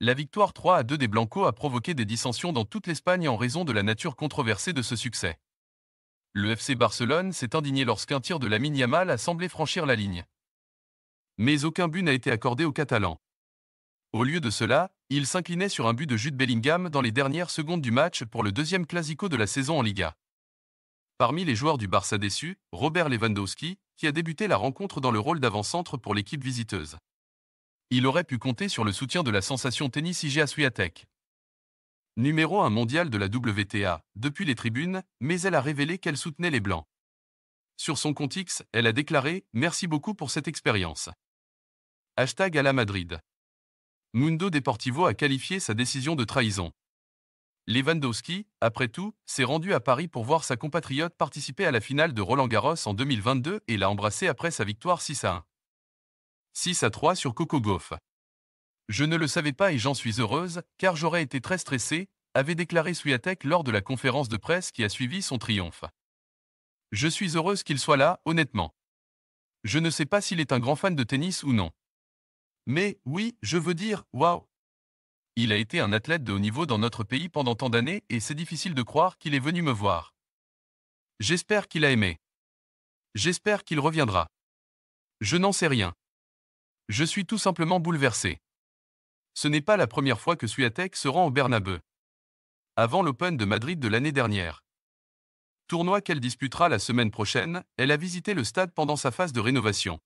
La victoire 3 à 2 des Blancos a provoqué des dissensions dans toute l'Espagne en raison de la nature controversée de ce succès. Le FC Barcelone s'est indigné lorsqu'un tir de la Yamal a semblé franchir la ligne. Mais aucun but n'a été accordé aux Catalans. Au lieu de cela, il s'inclinait sur un but de Jude Bellingham dans les dernières secondes du match pour le deuxième Clasico de la saison en Liga. Parmi les joueurs du Barça déçu, Robert Lewandowski, qui a débuté la rencontre dans le rôle d'avant-centre pour l'équipe visiteuse il aurait pu compter sur le soutien de la sensation tennis Iga Swiatek. Numéro 1 mondial de la WTA, depuis les tribunes, mais elle a révélé qu'elle soutenait les Blancs. Sur son compte X, elle a déclaré « Merci beaucoup pour cette expérience ». Hashtag à la Madrid. Mundo Deportivo a qualifié sa décision de trahison. Lewandowski, après tout, s'est rendu à Paris pour voir sa compatriote participer à la finale de Roland Garros en 2022 et l'a embrassé après sa victoire 6 à 1. 6 à 3 sur Coco Gauff. Je ne le savais pas et j'en suis heureuse, car j'aurais été très stressée, avait déclaré Swiatek lors de la conférence de presse qui a suivi son triomphe. Je suis heureuse qu'il soit là, honnêtement. Je ne sais pas s'il est un grand fan de tennis ou non. Mais, oui, je veux dire, waouh Il a été un athlète de haut niveau dans notre pays pendant tant d'années et c'est difficile de croire qu'il est venu me voir. J'espère qu'il a aimé. J'espère qu'il reviendra. Je n'en sais rien. Je suis tout simplement bouleversé. Ce n'est pas la première fois que Suatec se rend au Bernabeu. Avant l'Open de Madrid de l'année dernière. Tournoi qu'elle disputera la semaine prochaine, elle a visité le stade pendant sa phase de rénovation.